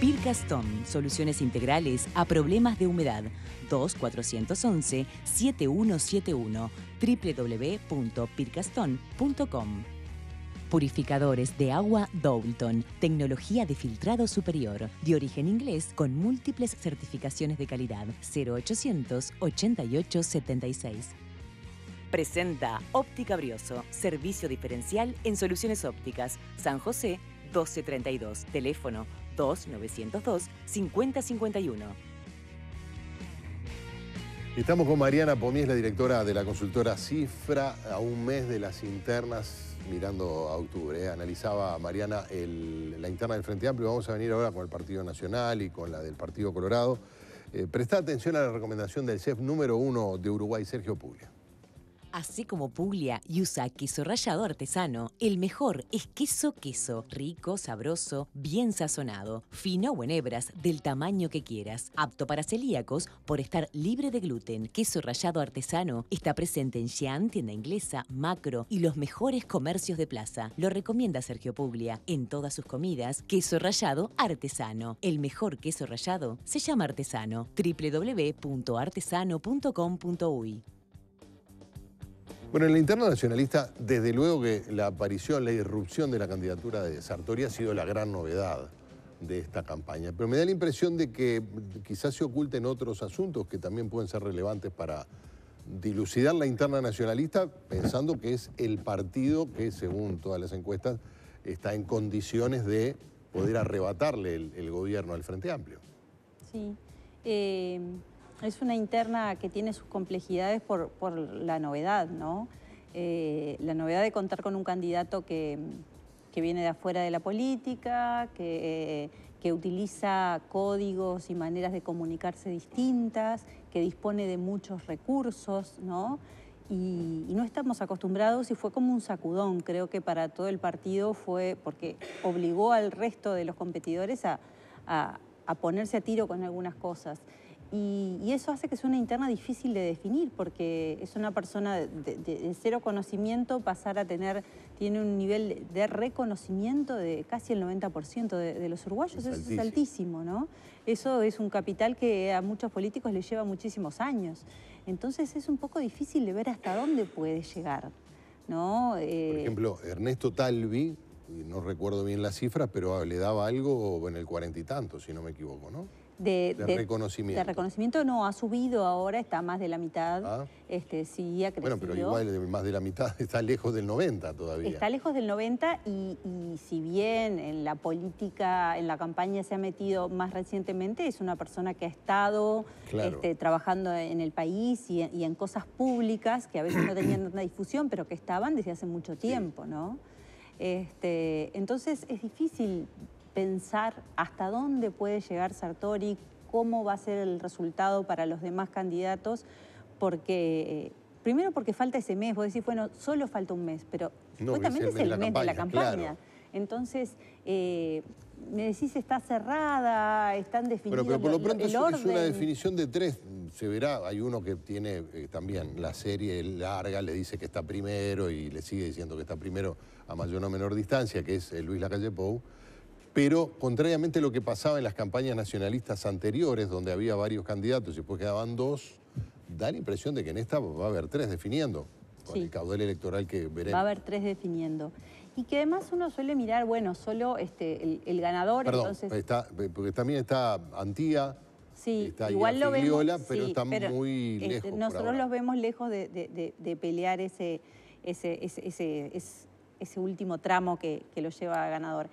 Pircastón, soluciones integrales a problemas de humedad. 2411-7171 www.pircaston.com Purificadores de agua Doulton, tecnología de filtrado superior, de origen inglés con múltiples certificaciones de calidad. 0800 8876 Presenta Óptica Brioso, servicio diferencial en soluciones ópticas. San José 1232, teléfono 2-902-5051. Estamos con Mariana Pomies, la directora de la consultora Cifra, a un mes de las internas, mirando a octubre. ¿eh? Analizaba Mariana la interna del Frente Amplio. Vamos a venir ahora con el Partido Nacional y con la del Partido Colorado. Eh, presta atención a la recomendación del chef número uno de Uruguay, Sergio Puglia. Así como Puglia y usa queso rallado artesano, el mejor es queso queso, rico, sabroso, bien sazonado, fino o en hebras, del tamaño que quieras, apto para celíacos por estar libre de gluten. Queso rallado artesano está presente en Xi'an, tienda inglesa, Macro y los mejores comercios de plaza. Lo recomienda Sergio Puglia en todas sus comidas. Queso rallado artesano. El mejor queso rallado se llama artesano. www.artesano.com.uy bueno, en la interna nacionalista, desde luego que la aparición, la irrupción de la candidatura de Sartori ha sido la gran novedad de esta campaña. Pero me da la impresión de que quizás se oculten otros asuntos que también pueden ser relevantes para dilucidar la interna nacionalista, pensando que es el partido que, según todas las encuestas, está en condiciones de poder arrebatarle el, gobierno al Frente Amplio. Sí. Eh, es una interna que tiene sus complejidades por, la novedad, ¿no? Eh, la novedad de contar con un candidato que, viene de afuera de la política, eh, que, utiliza códigos y maneras de comunicarse distintas, que dispone de muchos recursos, ¿no? Y, no estamos acostumbrados y fue como un sacudón, creo que para todo el partido fue porque obligó al resto de los competidores a ponerse a tiro con algunas cosas. Y, eso hace que sea una interna difícil de definir, porque es una persona de, cero conocimiento pasar a tener, tiene un nivel de reconocimiento de casi el 90% de, los uruguayos, eso es altísimo, ¿no? Eso es un capital que a muchos políticos les lleva muchísimos años. Entonces es un poco difícil de ver hasta dónde puede llegar, ¿no? Por eh, ejemplo, Ernesto Talvi, no recuerdo bien las cifras, pero le daba algo en el cuarenta y tanto, si no me equivoco, ¿no? de, reconocimiento. De reconocimiento no, ha subido ahora, está más de la mitad. Ah. Este, sí, Bueno, pero igual más de la mitad está lejos del 90 todavía. Está lejos del 90 y, si bien en la política, en la campaña se ha metido más recientemente, es una persona que ha estado este, trabajando en el país y, en cosas públicas que a veces no tenían una difusión, pero que estaban desde hace mucho tiempo, ¿no? Este, entonces es difícil pensar hasta dónde puede llegar Sartori, cómo va a ser el resultado para los demás candidatos, porque eh, primero porque falta ese mes, vos decís, bueno, solo falta un mes, pero justamente es el, mes de la campaña. Entonces, eh, me decís, está cerrada, están definidos Pero, pero por lo, pronto es, una definición de tres, se verá, hay uno que tiene eh, también la serie larga, le dice que está primero y le sigue diciendo que está primero a mayor o menor distancia, que es Luis Lacalle Pou, pero, contrariamente a lo que pasaba en las campañas nacionalistas anteriores, donde había varios candidatos y después quedaban dos, da la impresión de que en esta va a haber tres definiendo, con el caudal electoral que veremos. Va a haber tres definiendo. Y que además uno suele mirar, bueno, solo este, el, ganador, entonces... porque también está Antía, está igual lo pero está muy este, lejos. nosotros los vemos lejos de, pelear ese ese, último tramo que lo lleva a ganador.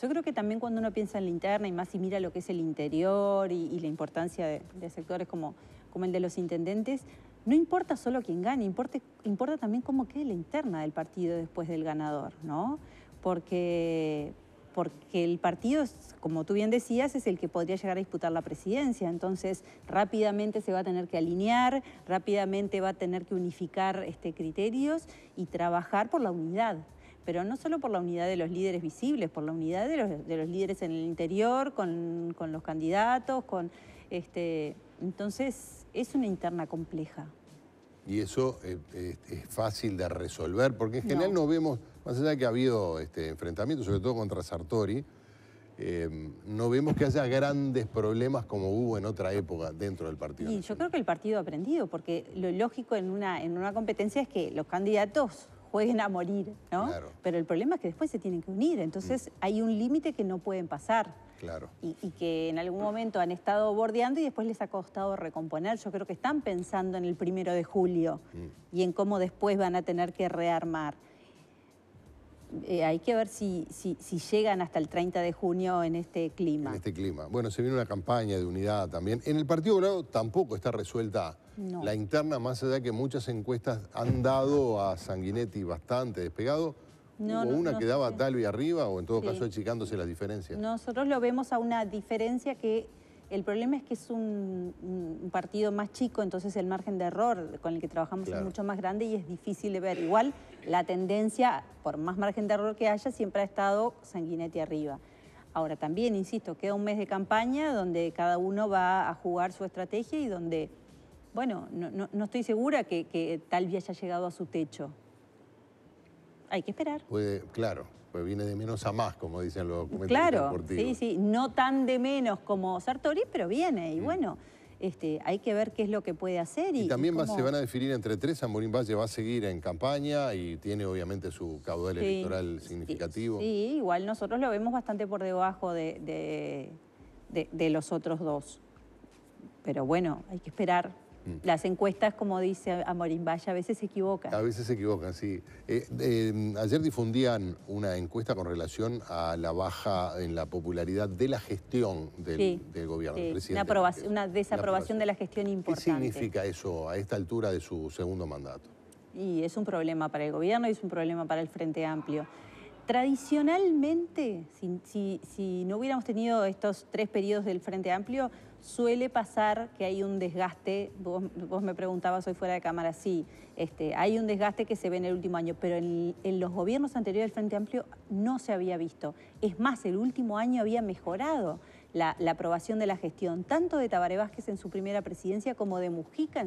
Yo creo que también cuando uno piensa en la interna y más si mira lo que es el interior y, la importancia de, sectores como, como el de los intendentes, no importa solo quién gane, importa también cómo quede la interna del partido después del ganador, ¿no? Porque, porque el partido, como tú bien decías, es el que podría llegar a disputar la presidencia, entonces rápidamente se va a tener que alinear, rápidamente va a tener que unificar este, criterios y trabajar por la unidad pero no solo por la unidad de los líderes visibles, por la unidad de los, líderes en el interior, con, los candidatos, con este, entonces es una interna compleja. Y eso eh, es, fácil de resolver, porque en general no, vemos, más allá de que ha habido este, enfrentamientos, sobre todo contra Sartori, em, no vemos que haya grandes problemas como hubo en otra época dentro del partido. Y yo creo que el partido ha aprendido, porque lo lógico en una, en una competencia es que los candidatos pueden a morir, ¿no? Claro. Pero el problema es que después se tienen que unir, entonces mm. hay un límite que no pueden pasar. Claro. Y, que en algún momento han estado bordeando y después les ha costado recomponer. Yo creo que están pensando en el primero de julio mm. y en cómo después van a tener que rearmar. Eh, hay que ver si, si, llegan hasta el 30 de junio en este clima. En este clima. Bueno, se viene una campaña de unidad también. En el Partido grado tampoco está resuelta la interna, más allá que muchas encuestas han dado a Sanguinetti bastante despegado. o una que daba tal y arriba o en todo caso achicándose las diferencias? Nosotros lo vemos a una diferencia que el problema es que es un, partido más chico, entonces el margen de error con el que trabajamos es mucho más grande y es difícil de ver. Igual la tendencia, por más margen de error que haya, siempre ha estado sanguinetti arriba. Ahora también, insisto, queda un mes de campaña donde cada uno va a jugar su estrategia y donde, bueno, no, estoy segura que, que tal vez haya llegado a su techo. Hay que esperar. Puede, claro, pues viene de menos a más, como dicen los documentos claro, sí, sí. No tan de menos como Sartori, pero viene. Y mm. bueno, este, hay que ver qué es lo que puede hacer. Y, también se van a definir entre tres. Zamborín Valle va a seguir en campaña y tiene obviamente su caudal electoral significativo. Sí, igual nosotros lo vemos bastante por debajo de los otros dos. Pero bueno, hay que esperar Mm. Las encuestas, como dice Amorín Valle, a veces se equivocan. A veces se equivocan, sí. Eh, eh, ayer difundían una encuesta con relación a la baja en la popularidad de la gestión del, gobierno. una, desaprobación de la gestión importante. ¿Qué significa eso a esta altura de su segundo mandato? Y es un problema para el gobierno y es un problema para el Frente Amplio. Tradicionalmente, si no hubiéramos tenido estos tres periodos del Frente Amplio, suele pasar que hay un desgaste, vos, me preguntabas hoy fuera de cámara, sí, este, hay un desgaste que se ve en el último año, pero en, los gobiernos anteriores del Frente Amplio no se había visto. Es más, el último año había mejorado la, aprobación de la gestión, tanto de Tabaré Vázquez en su primera presidencia como de Mujica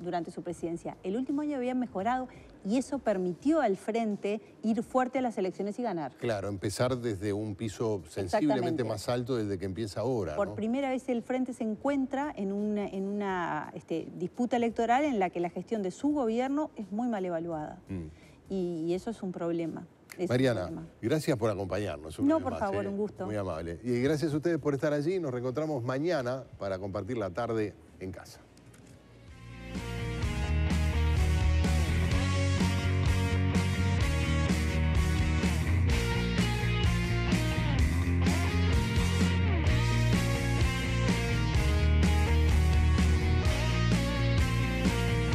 durante su presidencia. El último año habían mejorado y eso permitió al frente ir fuerte a las elecciones y ganar. Claro, empezar desde un piso sensiblemente más alto desde que empieza ahora. Por primera vez el frente se encuentra en una, en una este, disputa electoral en la que la gestión de su gobierno es muy mal evaluada. Mm y, eso es un problema. Mariana, gracias por acompañarnos. no, por favor, eh, un gusto. Muy amable. Y gracias a ustedes por estar allí. Nos reencontramos mañana para compartir la tarde en casa.